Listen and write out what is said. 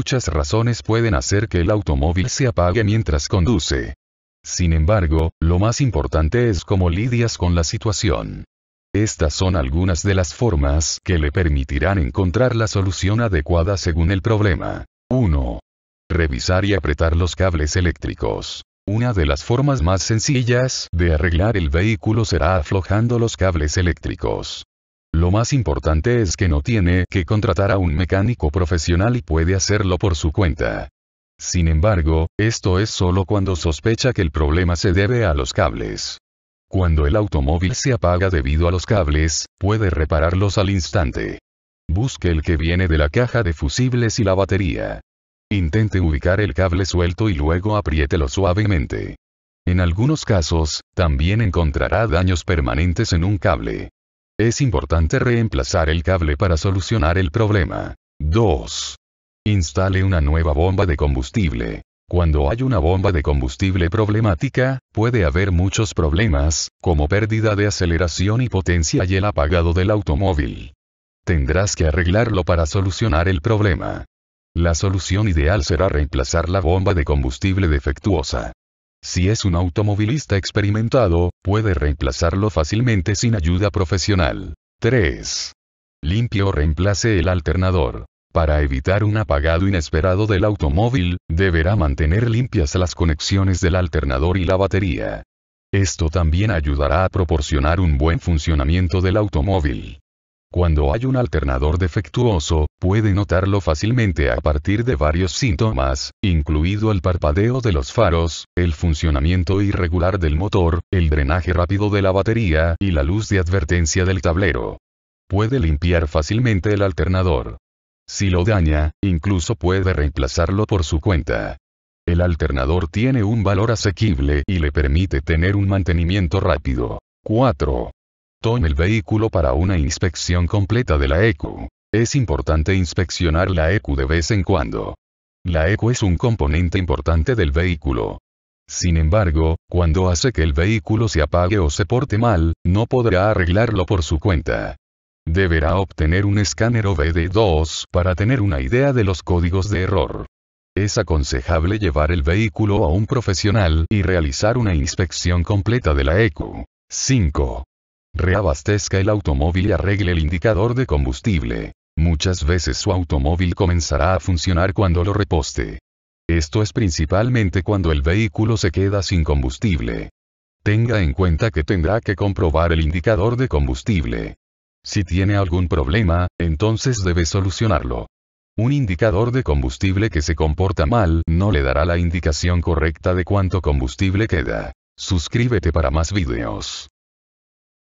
Muchas razones pueden hacer que el automóvil se apague mientras conduce. Sin embargo, lo más importante es cómo lidias con la situación. Estas son algunas de las formas que le permitirán encontrar la solución adecuada según el problema. 1. Revisar y apretar los cables eléctricos. Una de las formas más sencillas de arreglar el vehículo será aflojando los cables eléctricos. Lo más importante es que no tiene que contratar a un mecánico profesional y puede hacerlo por su cuenta. Sin embargo, esto es solo cuando sospecha que el problema se debe a los cables. Cuando el automóvil se apaga debido a los cables, puede repararlos al instante. Busque el que viene de la caja de fusibles y la batería. Intente ubicar el cable suelto y luego apriételo suavemente. En algunos casos, también encontrará daños permanentes en un cable. Es importante reemplazar el cable para solucionar el problema. 2. Instale una nueva bomba de combustible. Cuando hay una bomba de combustible problemática, puede haber muchos problemas, como pérdida de aceleración y potencia y el apagado del automóvil. Tendrás que arreglarlo para solucionar el problema. La solución ideal será reemplazar la bomba de combustible defectuosa. Si es un automovilista experimentado, puede reemplazarlo fácilmente sin ayuda profesional. 3. Limpio reemplace el alternador. Para evitar un apagado inesperado del automóvil, deberá mantener limpias las conexiones del alternador y la batería. Esto también ayudará a proporcionar un buen funcionamiento del automóvil. Cuando hay un alternador defectuoso, puede notarlo fácilmente a partir de varios síntomas, incluido el parpadeo de los faros, el funcionamiento irregular del motor, el drenaje rápido de la batería y la luz de advertencia del tablero. Puede limpiar fácilmente el alternador. Si lo daña, incluso puede reemplazarlo por su cuenta. El alternador tiene un valor asequible y le permite tener un mantenimiento rápido. 4. Tome el vehículo para una inspección completa de la EQ. Es importante inspeccionar la EQ de vez en cuando. La EQ es un componente importante del vehículo. Sin embargo, cuando hace que el vehículo se apague o se porte mal, no podrá arreglarlo por su cuenta. Deberá obtener un escáner OBD2 para tener una idea de los códigos de error. Es aconsejable llevar el vehículo a un profesional y realizar una inspección completa de la EQ. 5 reabastezca el automóvil y arregle el indicador de combustible. Muchas veces su automóvil comenzará a funcionar cuando lo reposte. Esto es principalmente cuando el vehículo se queda sin combustible. Tenga en cuenta que tendrá que comprobar el indicador de combustible. Si tiene algún problema, entonces debe solucionarlo. Un indicador de combustible que se comporta mal no le dará la indicación correcta de cuánto combustible queda. Suscríbete para más videos.